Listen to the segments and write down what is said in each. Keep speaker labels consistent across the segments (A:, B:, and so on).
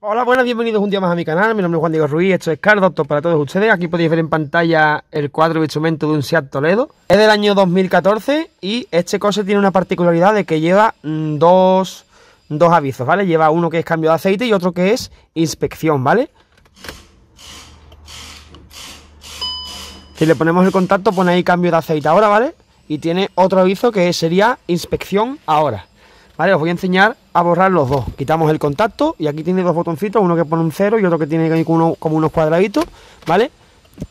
A: Hola, buenas, bienvenidos un día más a mi canal. Mi nombre es Juan Diego Ruiz, esto es Car Doctor para todos ustedes. Aquí podéis ver en pantalla el cuadro de instrumento de un Seat Toledo. Es del año 2014 y este coche tiene una particularidad de que lleva mm, dos, dos avisos, ¿vale? Lleva uno que es cambio de aceite y otro que es inspección, ¿vale? Si le ponemos el contacto, pone ahí cambio de aceite ahora, ¿vale? Y tiene otro aviso que sería inspección ahora os voy a enseñar a borrar los dos. Quitamos el contacto y aquí tiene dos botoncitos, uno que pone un cero y otro que tiene como, unos cuadraditos, ¿vale?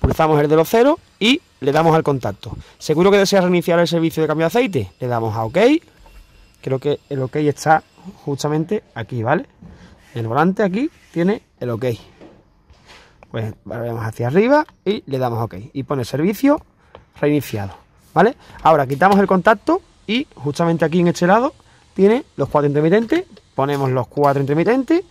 A: Pulsamos el de los ceros y le damos al contacto. Seguro que desea reiniciar el servicio de cambio de aceite. Le damos a OK. Creo que el OK está justamente aquí, ¿vale? El volante aquí tiene el OK. Pues volvemos hacia arriba y le damos OK. Y pone servicio reiniciado, ¿vale? Ahora quitamos el contacto y justamente aquí en este lado tiene los cuatro intermitentes, ponemos los cuatro intermitentes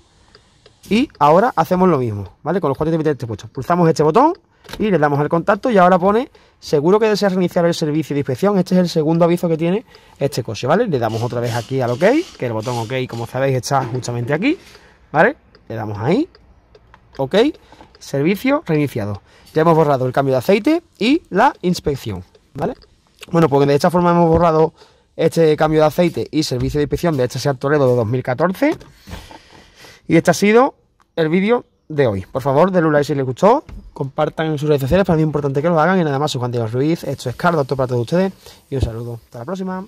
A: y ahora hacemos lo mismo, ¿vale? Con los cuatro intermitentes puestos. Pulsamos este botón y le damos al contacto y ahora pone, seguro que desea reiniciar el servicio de inspección, este es el segundo aviso que tiene este coche, ¿vale? Le damos otra vez aquí al OK, que el botón OK, como sabéis, está justamente aquí, ¿vale? Le damos ahí, OK, servicio reiniciado. Ya hemos borrado el cambio de aceite y la inspección, ¿vale? Bueno, porque de esta forma hemos borrado este cambio de aceite y servicio de inspección de este Seat Toledo de 2014. Y este ha sido el vídeo de hoy. Por favor, denle un like si les gustó, compartan en sus redes sociales, para mí es importante que lo hagan. Y nada más, soy Juan Diego Ruiz, esto es Carlos, otro para todos ustedes y un saludo. Hasta la próxima.